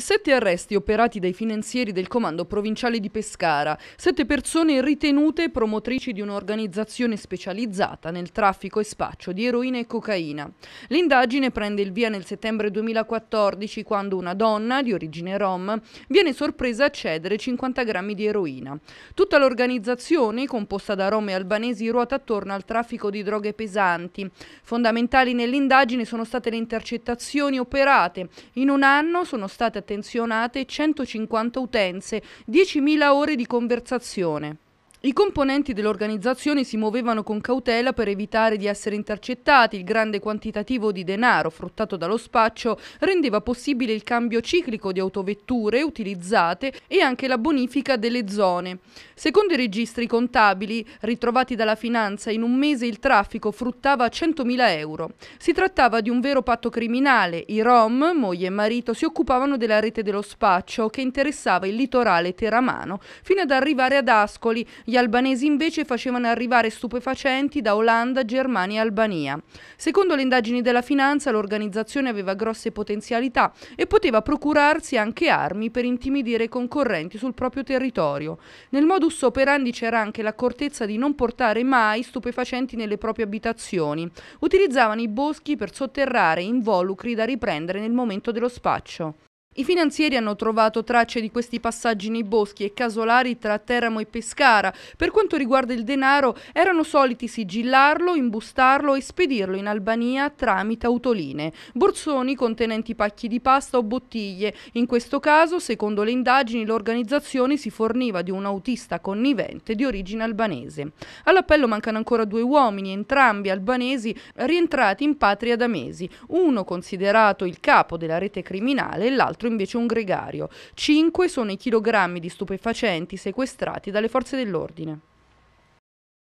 Sette arresti operati dai finanzieri del comando provinciale di Pescara, sette persone ritenute promotrici di un'organizzazione specializzata nel traffico e spaccio di eroina e cocaina. L'indagine prende il via nel settembre 2014 quando una donna di origine rom viene sorpresa a cedere 50 grammi di eroina. Tutta l'organizzazione, composta da rom e albanesi, ruota attorno al traffico di droghe pesanti. Fondamentali nell'indagine sono state le intercettazioni operate. In un anno sono state attenzionate 150 utenze, 10.000 ore di conversazione. I componenti dell'organizzazione si muovevano con cautela per evitare di essere intercettati. Il grande quantitativo di denaro fruttato dallo spaccio rendeva possibile il cambio ciclico di autovetture utilizzate e anche la bonifica delle zone. Secondo i registri contabili, ritrovati dalla finanza, in un mese il traffico fruttava 100.000 euro. Si trattava di un vero patto criminale. I Rom, moglie e marito, si occupavano della rete dello spaccio che interessava il litorale teramano fino ad arrivare ad Ascoli gli albanesi invece facevano arrivare stupefacenti da Olanda, Germania e Albania. Secondo le indagini della finanza, l'organizzazione aveva grosse potenzialità e poteva procurarsi anche armi per intimidire i concorrenti sul proprio territorio. Nel modus operandi c'era anche l'accortezza di non portare mai stupefacenti nelle proprie abitazioni. Utilizzavano i boschi per sotterrare involucri da riprendere nel momento dello spaccio. I finanzieri hanno trovato tracce di questi passaggi nei boschi e casolari tra Teramo e Pescara. Per quanto riguarda il denaro, erano soliti sigillarlo, imbustarlo e spedirlo in Albania tramite autoline, borsoni contenenti pacchi di pasta o bottiglie. In questo caso, secondo le indagini, l'organizzazione si forniva di un autista connivente di origine albanese. All'appello mancano ancora due uomini, entrambi albanesi, rientrati in patria da mesi, uno considerato il capo della rete criminale e l'altro invece un gregario. Cinque sono i chilogrammi di stupefacenti sequestrati dalle forze dell'ordine.